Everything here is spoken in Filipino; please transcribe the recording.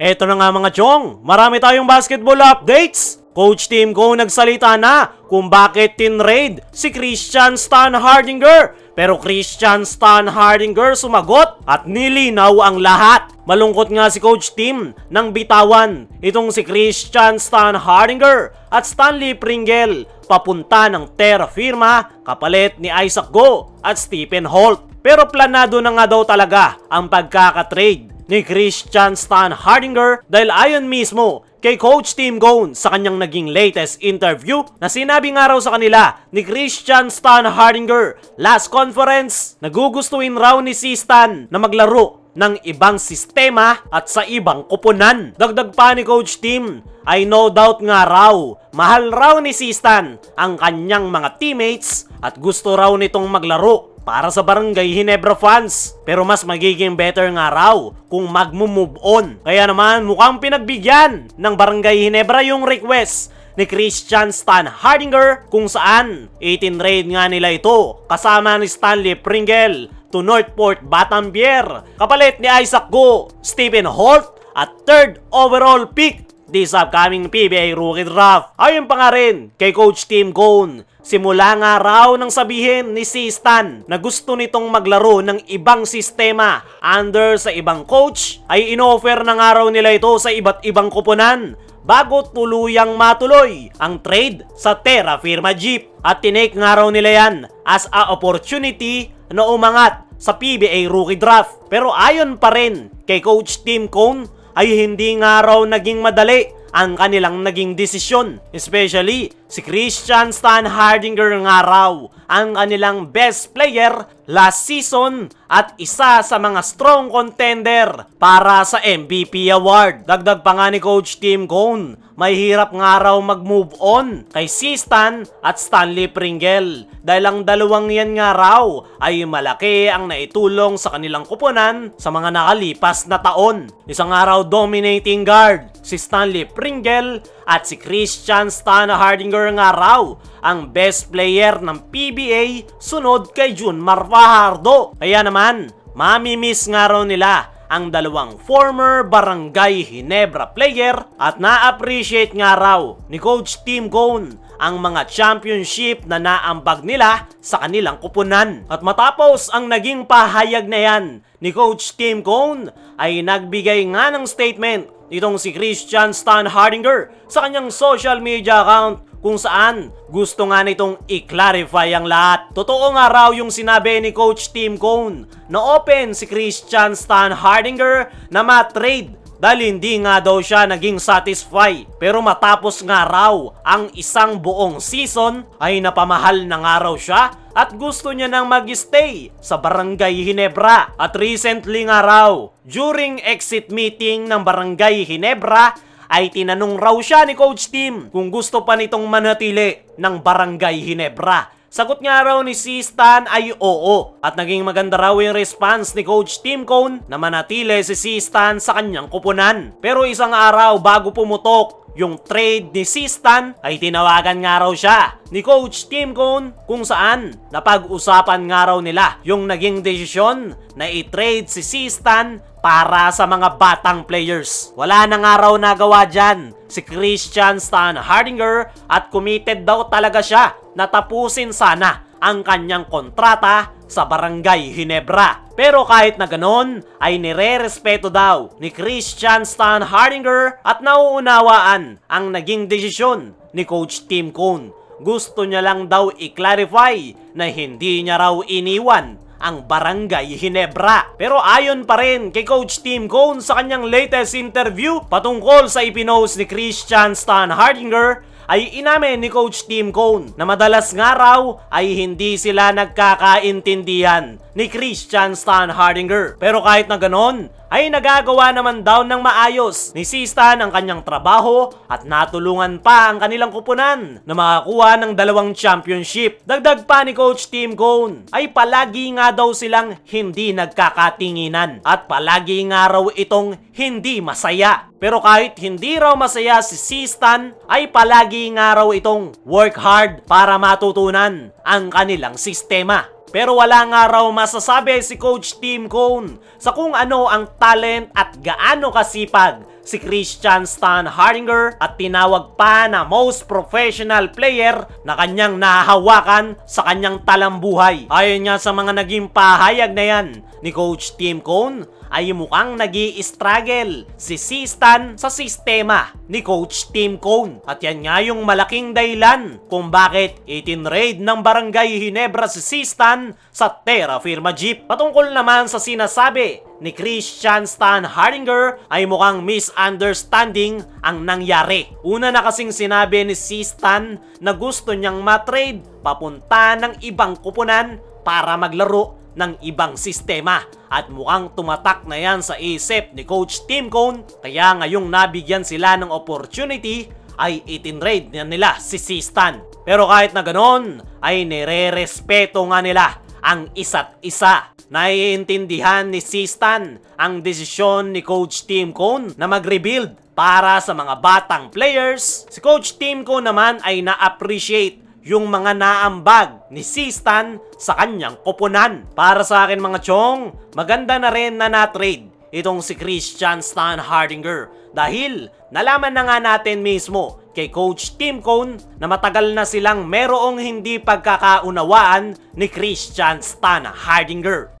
Eto na nga mga chong, marami tayong basketball updates! Coach Team Go nagsalita na kung bakit tinrade si Christian Stan Hardinger. Pero Christian Stan Hardinger sumagot at nilinaw ang lahat. Malungkot nga si Coach Team ng bitawan itong si Christian Stan Hardinger at Stanley Pringle papunta ng Terra Firma kapalit ni Isaac Go at Stephen Holt. Pero planado na nga daw talaga ang pagkakatrade ni Christian Stan Hardinger dahil ayon mismo kay Coach Tim Gohn sa kanyang naging latest interview na sinabi nga raw sa kanila ni Christian Stan Hardinger last conference nagugustuhin raw ni si Stan na maglaro ng ibang sistema at sa ibang kuponan. Dagdag pa ni Coach Tim, ay no doubt nga raw, mahal raw ni si Stan ang kanyang mga teammates at gusto raw nitong maglaro para sa Barangay Hinebra fans. Pero mas magiging better nga raw kung magmo-move on. Kaya naman mukhang pinagbigyan ng Barangay Hinebra yung request ni Christian Stan Hardinger kung saan 18 raid nga nila ito kasama ni Stanley Pringle to Northport Batambier kapalit ni Isaac Go, Stephen Holt at third overall pick di sa upcoming PBA Rookie Draft. Ayon pa nga rin kay Coach Tim Cone, Simula nga raw nang sabihin ni si Stan na gusto nitong maglaro ng ibang sistema under sa ibang coach ay inoffer na nga raw nila ito sa iba't ibang kupunan bago tuluyang matuloy ang trade sa Terra Firma Jeep at tinake nga raw nila yan as a opportunity na umangat sa PBA Rookie Draft. Pero ayon pa rin kay Coach Tim Cone, ay hindi nga raw naging madali ang kanilang naging desisyon, especially Si Christian Stan Hardinger nga raw ang kanilang best player last season at isa sa mga strong contender para sa MVP award. Dagdag pa nga ni Coach Tim Cohn, mahirap nga raw mag-move on kay si Stan at Stanley Pringle dahil ang dalawang yan nga raw ay malaki ang naitulong sa kanilang kupunan sa mga nakalipas na taon. Isang araw dominating guard si Stanley Pringle at si Christian Stana Hardinger nga raw ang best player ng PBA sunod kay Jun Marvahardo. Kaya naman, mamimiss nga raw nila ang dalawang former Barangay Hinebra player at na-appreciate nga raw ni Coach Tim Cone ang mga championship na naambag nila sa kanilang kupunan. At matapos ang naging pahayag na yan ni Coach Tim Cone ay nagbigay nga ng statement nitong si Christian Stan Hardinger sa kanyang social media account kung saan gusto nga nitong i-clarify ang lahat. Totoo nga raw yung sinabi ni Coach Tim Cone na open si Christian Stan Hardinger na matrade dahil hindi nga daw siya naging satisfy. Pero matapos nga raw ang isang buong season ay napamahal na nga raw siya at gusto niya nang magstay sa Barangay Hinebra. At recently nga raw, during exit meeting ng Barangay Hinebra, ay tinanong raw siya ni Coach Tim kung gusto pa nitong manatili ng Barangay Hinebra. Sagot nga raw ni si Stan ay oo at naging maganda raw yung response ni Coach Tim Cone na manatili si si Stan sa kanyang kupunan. Pero isang araw bago pumutok yung trade ni Sistan ay tinawagan nga raw siya ni Coach Tim Cohn kung saan napag-usapan nga raw nila yung naging desisyon na i-trade si Sistan para sa mga batang players. Wala na nga raw nagawa dyan si Christian Stan Hardinger at committed daw talaga siya na tapusin sana ang kanyang kontrata sa Barangay Hinebra. Pero kahit na ganon, ay nire-respeto daw ni Christian Stan Hardinger at nauunawaan ang naging desisyon ni Coach Tim Cohn. Gusto niya lang daw i-clarify na hindi niya raw iniwan ang Barangay Hinebra. Pero ayon pa rin kay Coach Tim Cohn sa kanyang latest interview patungkol sa ipinost ni Christian Stan Hardinger ay inamin ni Coach Tim Cone na madalas nga raw ay hindi sila nagkakaintindihan ni Christian Stan Hardinger. Pero kahit na ganon, ay nagagawa naman daw ng maayos ni si Stan ang kanyang trabaho at natulungan pa ang kanilang kupunan na makakuha ng dalawang championship. Dagdag pa ni Coach Tim Cone ay palagi nga daw silang hindi nagkakatinginan at palagi nga raw itong hindi masaya. Pero kahit hindi raw masaya si C. Stan ay palagi nga raw itong work hard para matutunan ang kanilang sistema. Pero wala nga raw masasabi si Coach Tim Cone sa kung ano ang talent at gaano kasipag si Christian Stan Hardinger at tinawag pa na most professional player na kanyang nahahawakan sa kanyang talambuhay. Ayon nga sa mga naging pahayag na yan ni Coach Tim Cone, ay mukhang nag struggle si Sistan sa sistema ni Coach Tim Cone. At yan nga yung malaking dahilan kung bakit itinraid ng Barangay Hinebra si Sistan sa Terra Firma Jeep. Patungkol naman sa sinasabi ni Christian Stan Hardinger ay mukhang misunderstanding ang nangyari. Una na kasing sinabi ni si Stan na gusto niyang matrade papunta ng ibang kupunan para maglaro ng ibang sistema. At mukhang tumatak na yan sa isip ni Coach Tim Cone kaya ngayong nabigyan sila ng opportunity ay itinrade na nila si Sistan. Pero kahit na ganon ay nire-respeto nga nila ang isa't isa. Naiintindihan ni Sistan ang desisyon ni Coach Tim Cone na mag-rebuild para sa mga batang players. Si Coach Tim Cone naman ay na-appreciate yung mga naambag ni Sistan sa kanyang koponan. Para sa akin mga chong, maganda na rin na na-trade itong si Christian Stan Hardinger dahil nalaman na nga natin mismo kay Coach Tim Cohn na matagal na silang merong hindi pagkakaunawaan ni Christian Stan Hardinger.